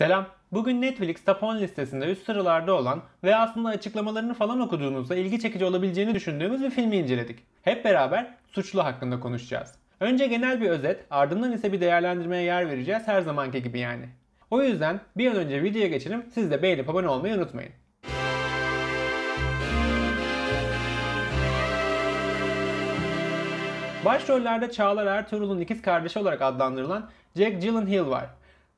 Selam. Bugün Netflix Top 10 listesinde üst sıralarda olan ve aslında açıklamalarını falan okuduğunuzda ilgi çekici olabileceğini düşündüğümüz bir filmi inceledik. Hep beraber Suçlu hakkında konuşacağız. Önce genel bir özet, ardından ise bir değerlendirmeye yer vereceğiz her zamanki gibi yani. O yüzden bir an önce videoya geçelim, siz de beğenip abone olmayı unutmayın. Başrollerde Çağlar Ertuğrul'un ikiz kardeşi olarak adlandırılan Jack Gyllenhaal var.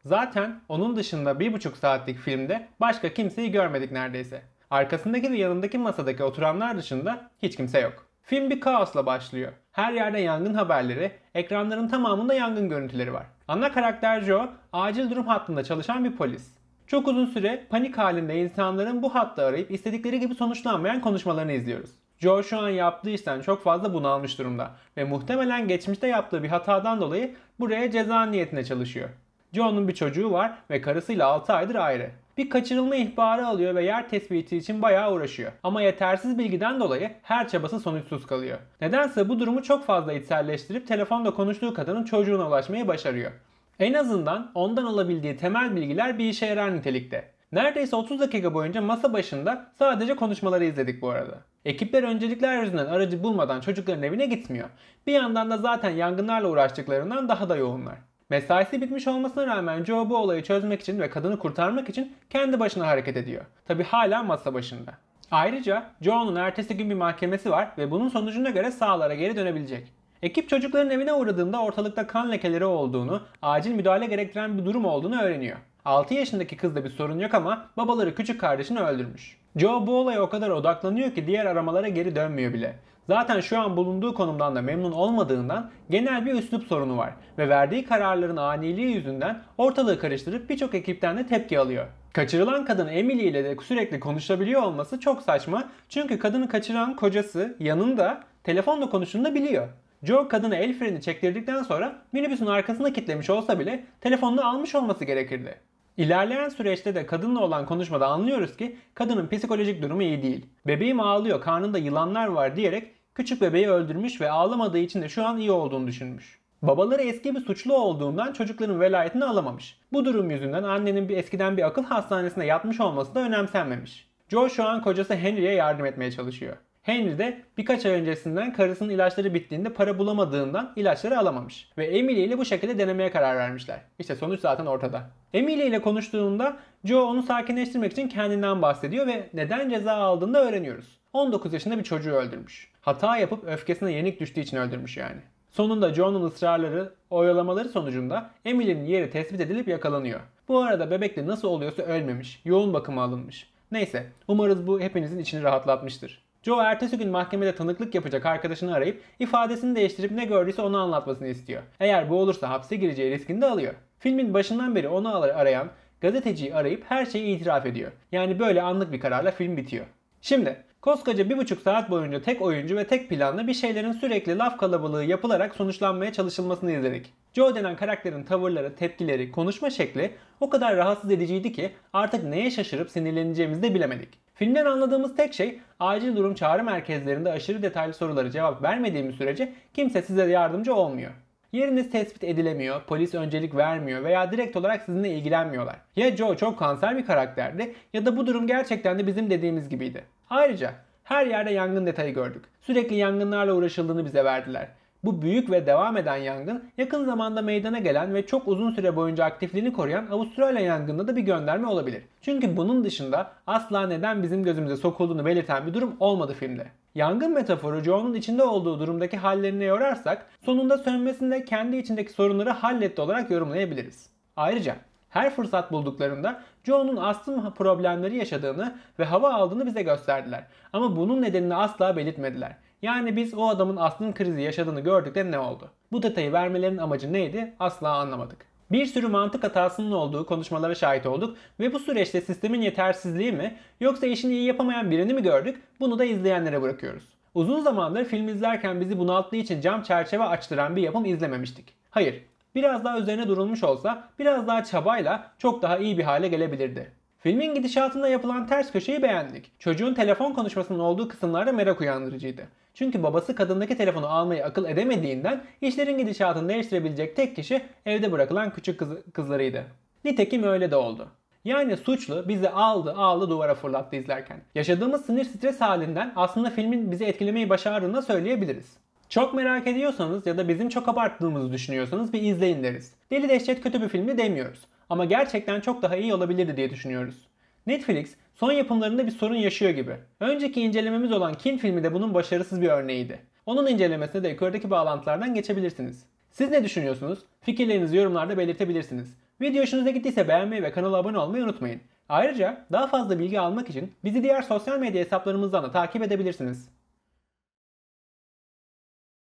Zaten onun dışında bir buçuk saatlik filmde başka kimseyi görmedik neredeyse. Arkasındaki ve yanındaki masadaki oturanlar dışında hiç kimse yok. Film bir kaosla başlıyor. Her yerde yangın haberleri, ekranların tamamında yangın görüntüleri var. Ana karakter Joe, acil durum hattında çalışan bir polis. Çok uzun süre panik halinde insanların bu hatta arayıp istedikleri gibi sonuçlanmayan konuşmalarını izliyoruz. Joe şu an yaptığı işten çok fazla bunalmış durumda ve muhtemelen geçmişte yaptığı bir hatadan dolayı buraya ceza niyetine çalışıyor. John'un bir çocuğu var ve karısıyla 6 aydır ayrı. Bir kaçırılma ihbarı alıyor ve yer tespiti için bayağı uğraşıyor. Ama yetersiz bilgiden dolayı her çabası sonuçsuz kalıyor. Nedense bu durumu çok fazla içselleştirip telefonda konuştuğu kadının çocuğuna ulaşmayı başarıyor. En azından ondan alabildiği temel bilgiler bir işe yarar nitelikte. Neredeyse 30 dakika boyunca masa başında sadece konuşmaları izledik bu arada. Ekipler öncelikler yüzünden aracı bulmadan çocukların evine gitmiyor. Bir yandan da zaten yangınlarla uğraştıklarından daha da yoğunlar. Mesaisi bitmiş olmasına rağmen Joe bu olayı çözmek için ve kadını kurtarmak için kendi başına hareket ediyor. Tabi hala masa başında. Ayrıca Joe'nun ertesi gün bir mahkemesi var ve bunun sonucuna göre sağlara geri dönebilecek. Ekip çocukların evine uğradığında ortalıkta kan lekeleri olduğunu, acil müdahale gerektiren bir durum olduğunu öğreniyor. 6 yaşındaki kızda bir sorun yok ama babaları küçük kardeşini öldürmüş. Joe bu olaya o kadar odaklanıyor ki diğer aramalara geri dönmüyor bile. Zaten şu an bulunduğu konumdan da memnun olmadığından genel bir üslup sorunu var ve verdiği kararların aniliği yüzünden ortalığı karıştırıp birçok ekipten de tepki alıyor. Kaçırılan kadın Emily ile de sürekli konuşabiliyor olması çok saçma çünkü kadını kaçıran kocası yanında telefonla konuştuğunu da biliyor. Joe kadını el freni çektirdikten sonra minibüsün arkasına kitlemiş olsa bile telefonunu almış olması gerekirdi. İlerleyen süreçte de kadınla olan konuşmada anlıyoruz ki kadının psikolojik durumu iyi değil. Bebeğim ağlıyor, karnında yılanlar var diyerek küçük bebeği öldürmüş ve ağlamadığı için de şu an iyi olduğunu düşünmüş. Babaları eski bir suçlu olduğundan çocukların velayetini alamamış. Bu durum yüzünden annenin bir eskiden bir akıl hastanesinde yatmış olması da önemsenmemiş. Joe şu an kocası Henry'e yardım etmeye çalışıyor. Henry de birkaç ay öncesinden karısının ilaçları bittiğinde para bulamadığından ilaçları alamamış. Ve Emily ile bu şekilde denemeye karar vermişler. İşte sonuç zaten ortada. Emily ile konuştuğunda Joe onu sakinleştirmek için kendinden bahsediyor ve neden ceza aldığını da öğreniyoruz. 19 yaşında bir çocuğu öldürmüş. Hata yapıp öfkesine yenik düştüğü için öldürmüş yani. Sonunda John'un ısrarları, oyalamaları sonucunda Emily'nin yeri tespit edilip yakalanıyor. Bu arada bebek de nasıl oluyorsa ölmemiş, yoğun bakıma alınmış. Neyse, umarız bu hepinizin içini rahatlatmıştır. Joe ertesi gün mahkemede tanıklık yapacak arkadaşını arayıp ifadesini değiştirip ne gördüyse onu anlatmasını istiyor. Eğer bu olursa hapse gireceği riskini de alıyor. Filmin başından beri onu arayan gazeteciyi arayıp her şeyi itiraf ediyor. Yani böyle anlık bir kararla film bitiyor. Şimdi Koskoca bir buçuk saat boyunca tek oyuncu ve tek planla bir şeylerin sürekli laf kalabalığı yapılarak sonuçlanmaya çalışılmasını izledik. Joe denen karakterin tavırları, tepkileri, konuşma şekli o kadar rahatsız ediciydi ki artık neye şaşırıp sinirleneceğimizi de bilemedik. Filmden anladığımız tek şey acil durum çağrı merkezlerinde aşırı detaylı soruları cevap vermediğimiz sürece kimse size yardımcı olmuyor. Yeriniz tespit edilemiyor, polis öncelik vermiyor veya direkt olarak sizinle ilgilenmiyorlar. Ya Joe çok kanser bir karakterdi ya da bu durum gerçekten de bizim dediğimiz gibiydi. Ayrıca her yerde yangın detayı gördük. Sürekli yangınlarla uğraşıldığını bize verdiler. Bu büyük ve devam eden yangın yakın zamanda meydana gelen ve çok uzun süre boyunca aktifliğini koruyan Avustralya yangında da bir gönderme olabilir. Çünkü bunun dışında asla neden bizim gözümüze sokulduğunu belirten bir durum olmadı filmde. Yangın metaforu Joe'nun içinde olduğu durumdaki hallerine yorarsak sonunda sönmesinde kendi içindeki sorunları halletti olarak yorumlayabiliriz. Ayrıca her fırsat bulduklarında Joe'nun astım problemleri yaşadığını ve hava aldığını bize gösterdiler. Ama bunun nedenini asla belirtmediler. Yani biz o adamın aslında krizi yaşadığını gördük de ne oldu? Bu detayı vermelerinin amacı neydi asla anlamadık. Bir sürü mantık hatasının olduğu konuşmalara şahit olduk ve bu süreçte sistemin yetersizliği mi yoksa işini iyi yapamayan birini mi gördük bunu da izleyenlere bırakıyoruz. Uzun zamandır film izlerken bizi bunalttığı için cam çerçeve açtıran bir yapım izlememiştik. Hayır, biraz daha üzerine durulmuş olsa biraz daha çabayla çok daha iyi bir hale gelebilirdi. Filmin gidişatında yapılan ters köşeyi beğendik. Çocuğun telefon konuşmasının olduğu kısımlarda merak uyandırıcıydı. Çünkü babası kadındaki telefonu almayı akıl edemediğinden işlerin gidişatını değiştirebilecek tek kişi evde bırakılan küçük kız kızlarıydı. Nitekim öyle de oldu. Yani suçlu bizi aldı aldı duvara fırlattı izlerken. Yaşadığımız sinir stres halinden aslında filmin bizi etkilemeyi başardığını söyleyebiliriz. Çok merak ediyorsanız ya da bizim çok abarttığımızı düşünüyorsanız bir izleyin deriz. Deli Dehşet kötü bir filmi demiyoruz ama gerçekten çok daha iyi olabilirdi diye düşünüyoruz. Netflix son yapımlarında bir sorun yaşıyor gibi. Önceki incelememiz olan Kin filmi de bunun başarısız bir örneğiydi. Onun incelemesine de yukarıdaki bağlantılardan geçebilirsiniz. Siz ne düşünüyorsunuz? Fikirlerinizi yorumlarda belirtebilirsiniz. Video hoşunuza gittiyse beğenmeyi ve kanala abone olmayı unutmayın. Ayrıca daha fazla bilgi almak için bizi diğer sosyal medya hesaplarımızdan da takip edebilirsiniz.